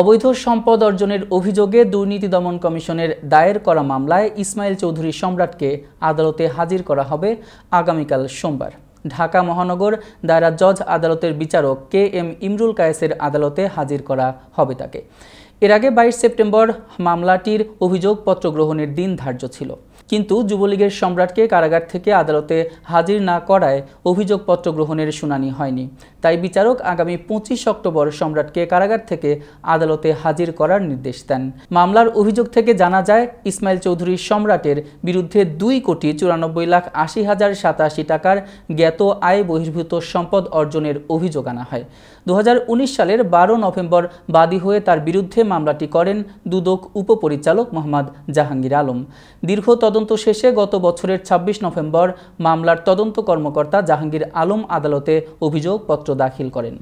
অবৈধ সম্পদ অর্জনের অভিযোগে দুর্নীতি দমন কমিশনের দায়ের করা মামলায় ইসমাইল চৌধুরী সম্রাটকে আদালতে হাজির করা হবে আগামীকাল সোমবার ঢাকা মহানগর দায়রা জজ আদালতের বিচারক কে এম ইমরুল কায়েসের আদালতে হাজির করা হবে তাকে এর আগে বাইশ সেপ্টেম্বর মামলাটির অভিযোগপত্র গ্রহণের দিন ধার্য ছিল কিন্তু যুবলীগের সম্রাটকে কারাগার থেকে আদালতে হাজির না করায় অভিযোগপত্র গ্রহণের শুনানি হয়নি তাই বিচারক আগামী পঁচিশ অক্টোবর সম্রাটকে কারাগার থেকে আদালতে হাজির করার নির্দেশ দেন মামলার অভিযোগ থেকে জানা যায় ইসমাইল চৌধুরী সম্রাটের বিরুদ্ধে দুই কোটি চুরানব্বই লাখ আশি হাজার সাতাশি টাকার জ্ঞাত আয় বহির্ভূত সম্পদ অর্জনের অভিযোগ আনা হয় দু সালের বারো নভেম্বর বাদী হয়ে তার বিরুদ্ধে মামলাটি করেন দুদক উপপরিচালক মোহাম্মদ জাহাঙ্গীর আলম দীর্ঘ তদন্ত শেষে গত বছরের ২৬ নভেম্বর মামলার তদন্ত কর্মকর্তা জাহাঙ্গীর আলম আদালতে অভিযোগপত্র দাখিল করেন